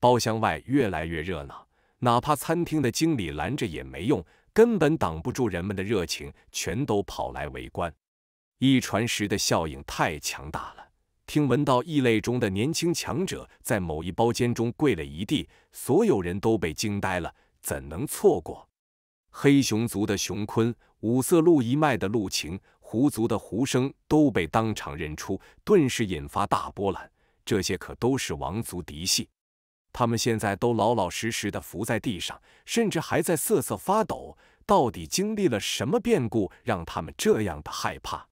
包厢外越来越热闹，哪怕餐厅的经理拦着也没用，根本挡不住人们的热情，全都跑来围观。一传十的效应太强大了，听闻到异类中的年轻强者在某一包间中跪了一地，所有人都被惊呆了，怎能错过？黑熊族的熊坤、五色鹿一脉的鹿晴、狐族的狐生都被当场认出，顿时引发大波澜。这些可都是王族嫡系。他们现在都老老实实的伏在地上，甚至还在瑟瑟发抖。到底经历了什么变故，让他们这样的害怕？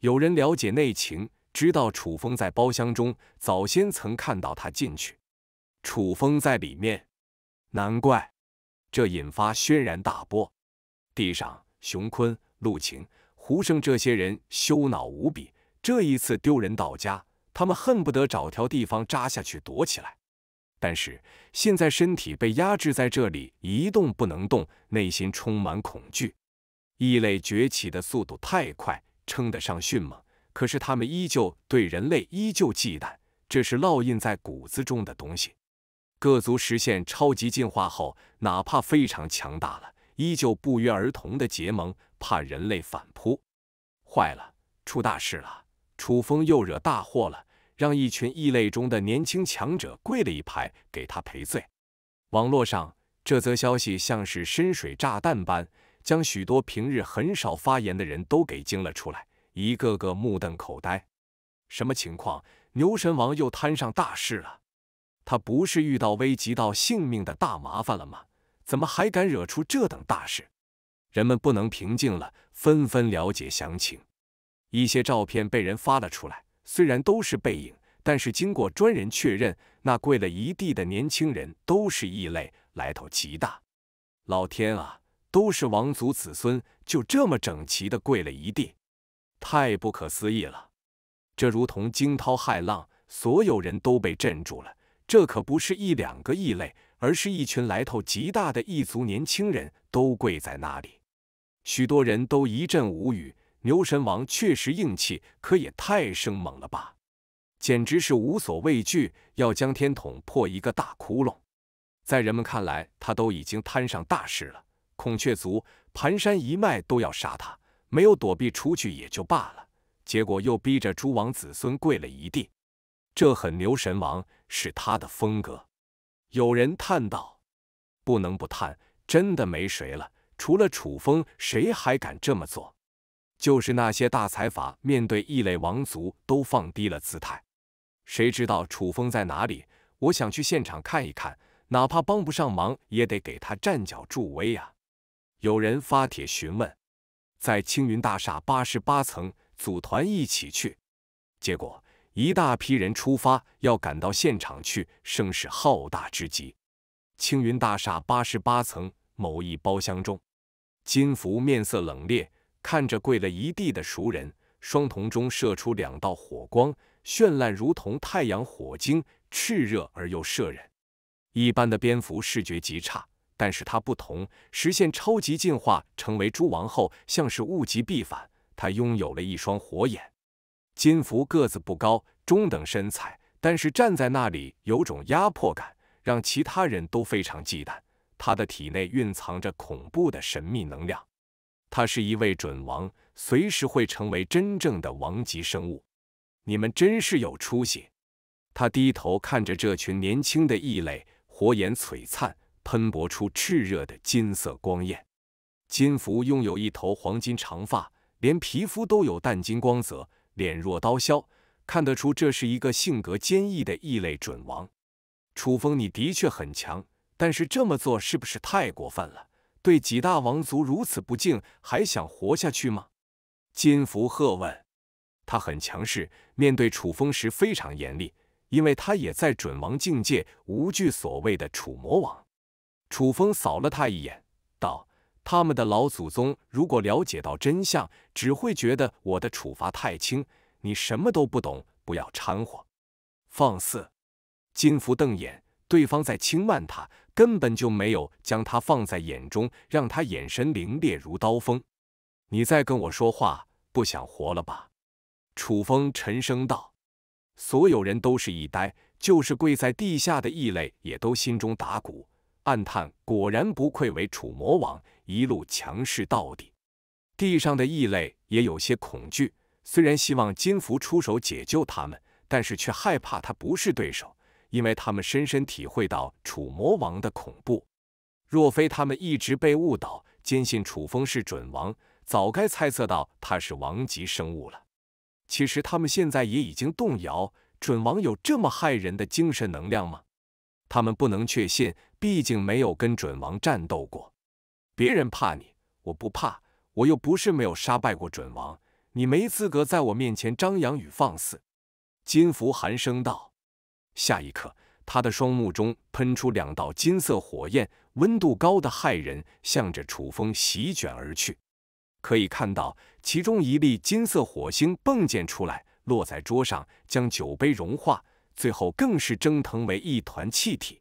有人了解内情，知道楚风在包厢中，早先曾看到他进去。楚风在里面，难怪这引发轩然大波。地上，熊坤、陆晴、胡胜这些人羞恼无比，这一次丢人到家，他们恨不得找条地方扎下去躲起来。但是现在身体被压制在这里，一动不能动，内心充满恐惧。异类崛起的速度太快，称得上迅猛。可是他们依旧对人类依旧忌惮，这是烙印在骨子中的东西。各族实现超级进化后，哪怕非常强大了，依旧不约而同的结盟，怕人类反扑。坏了，出大事了，楚风又惹大祸了。让一群异类中的年轻强者跪了一排，给他赔罪。网络上这则消息像是深水炸弹般，将许多平日很少发言的人都给惊了出来，一个个目瞪口呆。什么情况？牛神王又摊上大事了？他不是遇到危及到性命的大麻烦了吗？怎么还敢惹出这等大事？人们不能平静了，纷纷了解详情。一些照片被人发了出来。虽然都是背影，但是经过专人确认，那跪了一地的年轻人都是异类，来头极大。老天啊，都是王族子孙，就这么整齐的跪了一地，太不可思议了！这如同惊涛骇浪，所有人都被震住了。这可不是一两个异类，而是一群来头极大的异族年轻人，都跪在那里。许多人都一阵无语。牛神王确实硬气，可也太生猛了吧！简直是无所畏惧，要将天捅破一个大窟窿。在人们看来，他都已经摊上大事了，孔雀族、盘山一脉都要杀他，没有躲避出去也就罢了，结果又逼着诸王子孙跪了一地。这很牛，神王是他的风格。有人叹道：“不能不叹，真的没谁了，除了楚风，谁还敢这么做？”就是那些大财阀面对异类王族都放低了姿态，谁知道楚风在哪里？我想去现场看一看，哪怕帮不上忙，也得给他站脚助威啊！有人发帖询问，在青云大厦八十八层组团一起去。结果一大批人出发，要赶到现场去，声势浩大之极。青云大厦八十八层某一包厢中，金福面色冷冽。看着跪了一地的熟人，双瞳中射出两道火光，绚烂如同太阳火晶，炽热而又摄人。一般的蝙蝠视觉极差，但是它不同，实现超级进化成为蛛王后，像是物极必反，它拥有了一双火眼。金福个子不高，中等身材，但是站在那里有种压迫感，让其他人都非常忌惮。它的体内蕴藏着恐怖的神秘能量。他是一位准王，随时会成为真正的王级生物。你们真是有出息。他低头看着这群年轻的异类，火眼璀璨，喷薄出炽热的金色光焰。金福拥有一头黄金长发，连皮肤都有淡金光泽，脸若刀削，看得出这是一个性格坚毅的异类准王。楚风，你的确很强，但是这么做是不是太过分了？对几大王族如此不敬，还想活下去吗？金福喝问，他很强势，面对楚风时非常严厉，因为他也在准王境界，无惧所谓的楚魔王。楚风扫了他一眼，道：“他们的老祖宗如果了解到真相，只会觉得我的处罚太轻。你什么都不懂，不要掺和。”放肆！金福瞪眼，对方在轻慢他。根本就没有将他放在眼中，让他眼神凌冽如刀锋。你再跟我说话，不想活了吧？楚风沉声道。所有人都是一呆，就是跪在地下的异类，也都心中打鼓，暗叹：果然不愧为楚魔王，一路强势到底。地上的异类也有些恐惧，虽然希望金福出手解救他们，但是却害怕他不是对手。因为他们深深体会到楚魔王的恐怖，若非他们一直被误导，坚信楚风是准王，早该猜测到他是王级生物了。其实他们现在也已经动摇：准王有这么害人的精神能量吗？他们不能确信，毕竟没有跟准王战斗过。别人怕你，我不怕，我又不是没有杀败过准王。你没资格在我面前张扬与放肆。”金福寒声道。下一刻，他的双目中喷出两道金色火焰，温度高的骇人，向着楚风席卷而去。可以看到，其中一粒金色火星迸溅出来，落在桌上，将酒杯融化，最后更是蒸腾为一团气体。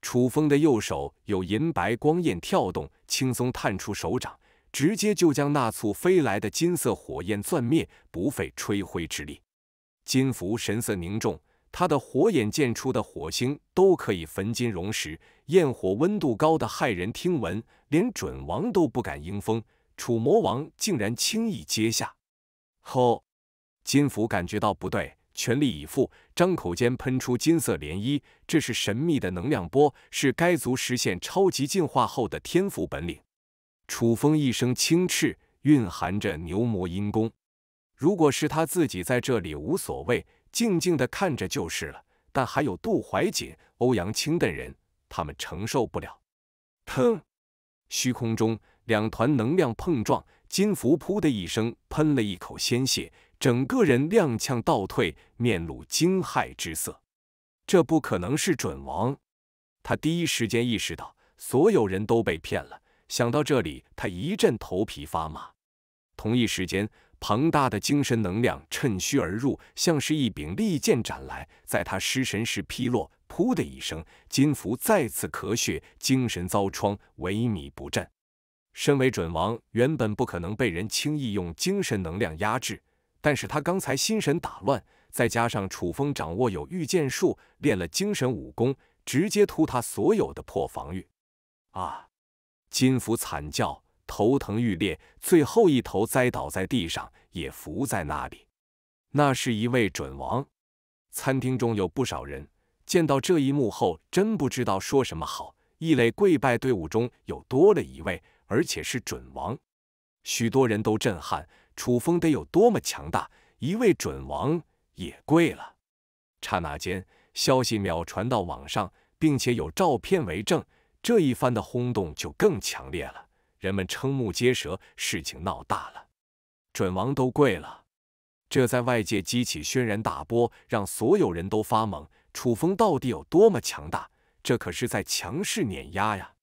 楚风的右手有银白光焰跳动，轻松探出手掌，直接就将那簇飞来的金色火焰钻灭，不费吹灰之力。金福神色凝重。他的火眼溅出的火星都可以焚金熔石，焰火温度高的骇人听闻，连准王都不敢迎风，楚魔王竟然轻易接下。吼！金斧感觉到不对，全力以赴，张口间喷出金色涟漪，这是神秘的能量波，是该族实现超级进化后的天赋本领。楚风一声轻叱，蕴含着牛魔阴功。如果是他自己在这里，无所谓。静静的看着就是了，但还有杜怀瑾、欧阳青等人，他们承受不了。砰！虚空中两团能量碰撞，金福噗的一声喷了一口鲜血，整个人踉跄倒退，面露惊骇之色。这不可能是准王！他第一时间意识到所有人都被骗了。想到这里，他一阵头皮发麻。同一时间。庞大的精神能量趁虚而入，像是一柄利剑斩来，在他失神时劈落，噗的一声，金福再次咳血，精神遭创，萎靡不振。身为准王，原本不可能被人轻易用精神能量压制，但是他刚才心神打乱，再加上楚风掌握有御剑术，练了精神武功，直接突他所有的破防御。啊！金福惨叫。头疼欲裂，最后一头栽倒在地上，也伏在那里。那是一位准王。餐厅中有不少人见到这一幕后，真不知道说什么好。异类跪拜队伍中又多了一位，而且是准王，许多人都震撼：楚风得有多么强大，一位准王也跪了。刹那间，消息秒传到网上，并且有照片为证，这一番的轰动就更强烈了。人们瞠目结舌，事情闹大了，准王都跪了，这在外界激起轩然大波，让所有人都发懵。楚风到底有多么强大？这可是在强势碾压呀！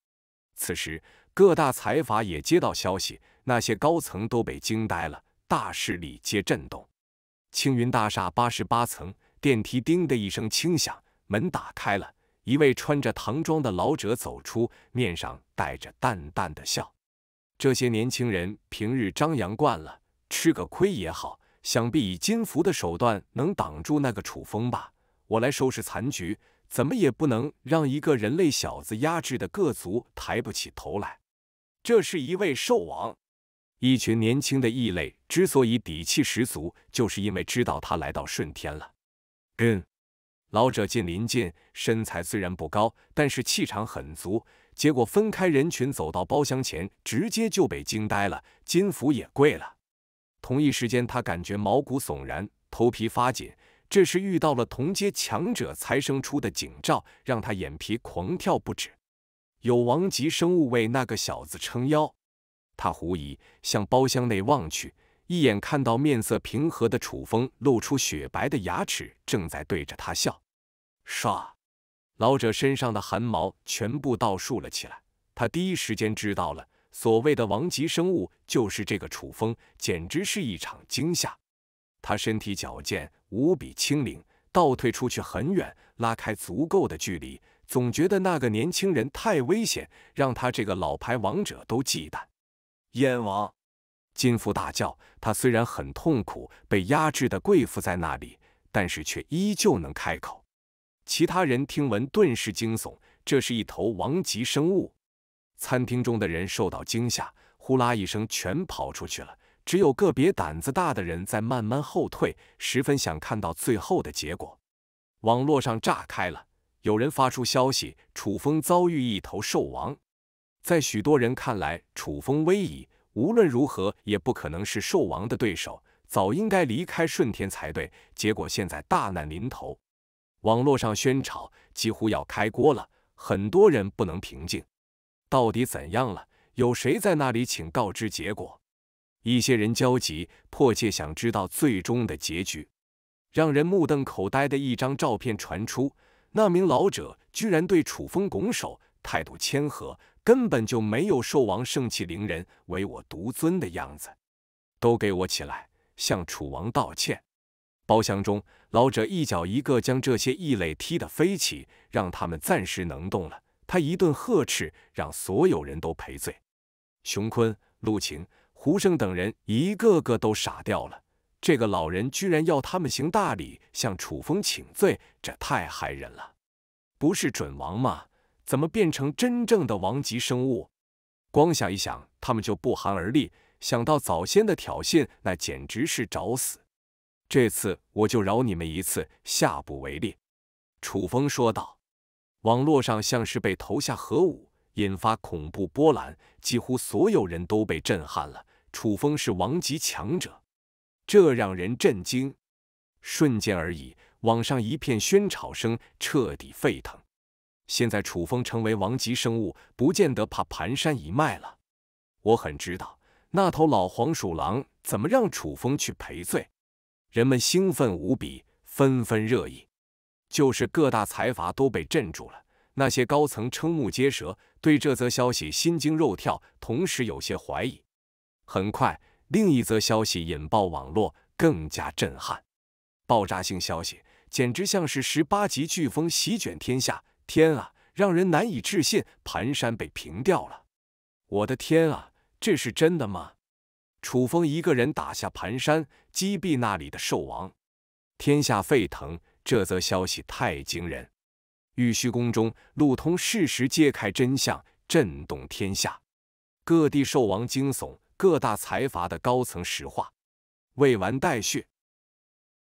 此时，各大财阀也接到消息，那些高层都被惊呆了，大势力皆震动。青云大厦八十八层电梯叮的一声轻响，门打开了，一位穿着唐装的老者走出，面上带着淡淡的笑。这些年轻人平日张扬惯了，吃个亏也好。想必以金福的手段，能挡住那个楚风吧？我来收拾残局，怎么也不能让一个人类小子压制的各族抬不起头来。这是一位兽王，一群年轻的异类之所以底气十足，就是因为知道他来到顺天了。嗯，老者近邻近，身材虽然不高，但是气场很足。结果分开人群走到包厢前，直接就被惊呆了，金福也跪了。同一时间，他感觉毛骨悚然，头皮发紧，这时遇到了同阶强者才生出的警兆，让他眼皮狂跳不止。有王级生物为那个小子撑腰，他狐疑向包厢内望去，一眼看到面色平和的楚风露出雪白的牙齿，正在对着他笑。唰。老者身上的汗毛全部倒竖了起来，他第一时间知道了所谓的王级生物就是这个楚风，简直是一场惊吓。他身体矫健，无比轻灵，倒退出去很远，拉开足够的距离。总觉得那个年轻人太危险，让他这个老牌王者都忌惮。燕王，金福大叫。他虽然很痛苦，被压制的跪伏在那里，但是却依旧能开口。其他人听闻，顿时惊悚。这是一头王级生物。餐厅中的人受到惊吓，呼啦一声全跑出去了。只有个别胆子大的人在慢慢后退，十分想看到最后的结果。网络上炸开了，有人发出消息：楚风遭遇一头兽王。在许多人看来，楚风威仪，无论如何也不可能是兽王的对手，早应该离开顺天才对。结果现在大难临头。网络上喧吵，几乎要开锅了，很多人不能平静。到底怎样了？有谁在那里？请告知结果。一些人焦急，迫切想知道最终的结局。让人目瞪口呆的一张照片传出，那名老者居然对楚风拱手，态度谦和，根本就没有兽王盛气凌人、唯我独尊的样子。都给我起来，向楚王道歉！包厢中，老者一脚一个将这些异类踢得飞起，让他们暂时能动了。他一顿呵斥，让所有人都赔罪。熊坤、陆晴、胡胜等人一个个都傻掉了。这个老人居然要他们行大礼向楚风请罪，这太害人了！不是准王吗？怎么变成真正的王级生物？光想一想，他们就不寒而栗。想到早先的挑衅，那简直是找死。这次我就饶你们一次，下不为例。”楚风说道。网络上像是被投下核武，引发恐怖波澜，几乎所有人都被震撼了。楚风是王级强者，这让人震惊。瞬间而已，网上一片喧吵声，彻底沸腾。现在楚风成为王级生物，不见得怕盘山一脉了。我很知道那头老黄鼠狼怎么让楚风去赔罪。人们兴奋无比，纷纷热议。就是各大财阀都被镇住了，那些高层瞠目结舌，对这则消息心惊肉跳，同时有些怀疑。很快，另一则消息引爆网络，更加震撼。爆炸性消息简直像是十八级飓风席卷天下！天啊，让人难以置信，盘山被平掉了！我的天啊，这是真的吗？楚风一个人打下盘山，击毙那里的兽王，天下沸腾。这则消息太惊人！玉虚宫中，陆通适时揭开真相，震动天下。各地兽王惊悚，各大财阀的高层石化。未完待续。